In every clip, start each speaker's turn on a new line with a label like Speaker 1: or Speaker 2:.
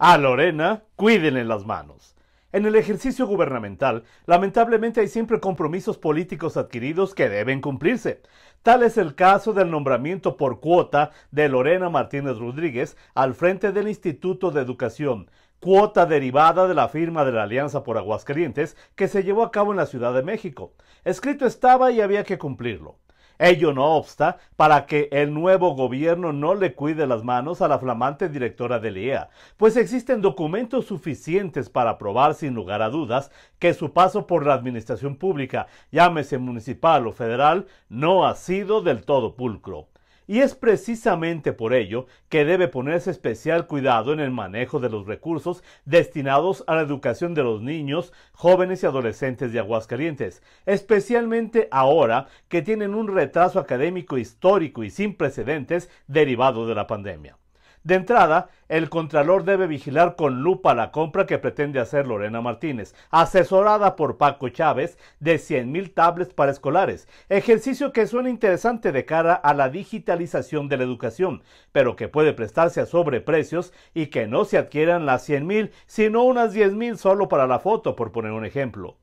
Speaker 1: A ah, Lorena, cuídenle las manos. En el ejercicio gubernamental, lamentablemente hay siempre compromisos políticos adquiridos que deben cumplirse. Tal es el caso del nombramiento por cuota de Lorena Martínez Rodríguez al frente del Instituto de Educación, cuota derivada de la firma de la Alianza por Aguascalientes que se llevó a cabo en la Ciudad de México. Escrito estaba y había que cumplirlo. Ello no obsta para que el nuevo gobierno no le cuide las manos a la flamante directora del IEA, pues existen documentos suficientes para probar sin lugar a dudas que su paso por la administración pública, llámese municipal o federal, no ha sido del todo pulcro. Y es precisamente por ello que debe ponerse especial cuidado en el manejo de los recursos destinados a la educación de los niños, jóvenes y adolescentes de Aguascalientes, especialmente ahora que tienen un retraso académico histórico y sin precedentes derivado de la pandemia. De entrada, el Contralor debe vigilar con lupa la compra que pretende hacer Lorena Martínez, asesorada por Paco Chávez, de 100.000 tablets para escolares, ejercicio que suena interesante de cara a la digitalización de la educación, pero que puede prestarse a sobreprecios y que no se adquieran las 100.000, sino unas 10.000 solo para la foto, por poner un ejemplo.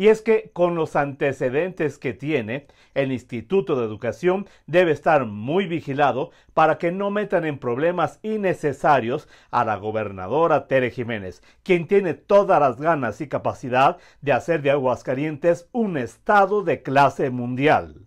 Speaker 1: Y es que con los antecedentes que tiene, el Instituto de Educación debe estar muy vigilado para que no metan en problemas innecesarios a la gobernadora Tere Jiménez, quien tiene todas las ganas y capacidad de hacer de Aguascalientes un estado de clase mundial.